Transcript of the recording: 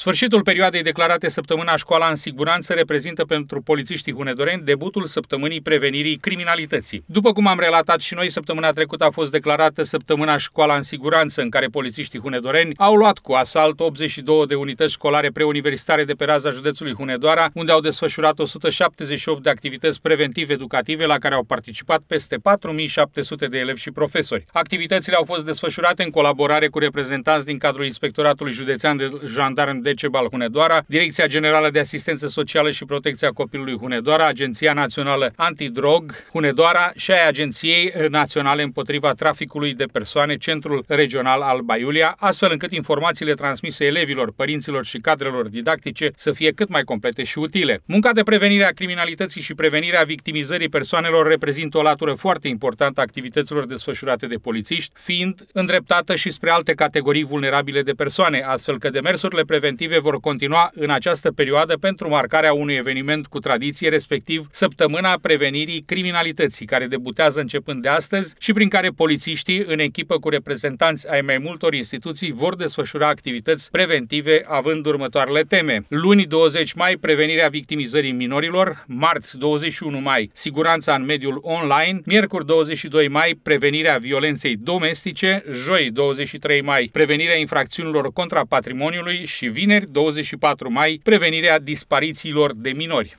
Sfârșitul perioadei declarate săptămâna școala în siguranță reprezintă pentru polițiștii hunedoreni debutul săptămânii prevenirii criminalității. După cum am relatat și noi, săptămâna trecută a fost declarată săptămâna școala în siguranță, în care polițiștii hunedoreni au luat cu asalt 82 de unități școlare preuniversitare de pe raza județului Hunedoara, unde au desfășurat 178 de activități preventive educative la care au participat peste 4700 de elevi și profesori. Activitățile au fost desfășurate în colaborare cu reprezentanți din cadrul Inspectoratului Județean de Jandarmi DC deci, Hunedoara, Direcția Generală de Asistență Socială și Protecția Copilului Hunedoara, Agenția Națională Antidrog Hunedoara și a Agenției Naționale împotriva traficului de persoane, Centrul Regional al Baiulia, astfel încât informațiile transmise elevilor, părinților și cadrelor didactice să fie cât mai complete și utile. Munca de prevenire a criminalității și prevenirea victimizării persoanelor reprezintă o latură foarte importantă a activităților desfășurate de polițiști, fiind îndreptată și spre alte categorii vulnerabile de persoane, astfel că demersurile preventive educative vor continua în această perioadă pentru marcarea unui eveniment cu tradiție, respectiv Săptămâna Prevenirii Criminalității, care debutează începând de astăzi și prin care polițiștii, în echipă cu reprezentanți ai mai multor instituții, vor desfășura activități preventive având următoarele teme. Luni 20 mai, prevenirea victimizării minorilor, marți 21 mai, siguranța în mediul online, miercuri 22 mai, prevenirea violenței domestice, joi 23 mai, prevenirea infracțiunilor contra patrimoniului și vin vineri, 24 mai, prevenirea disparițiilor de minori.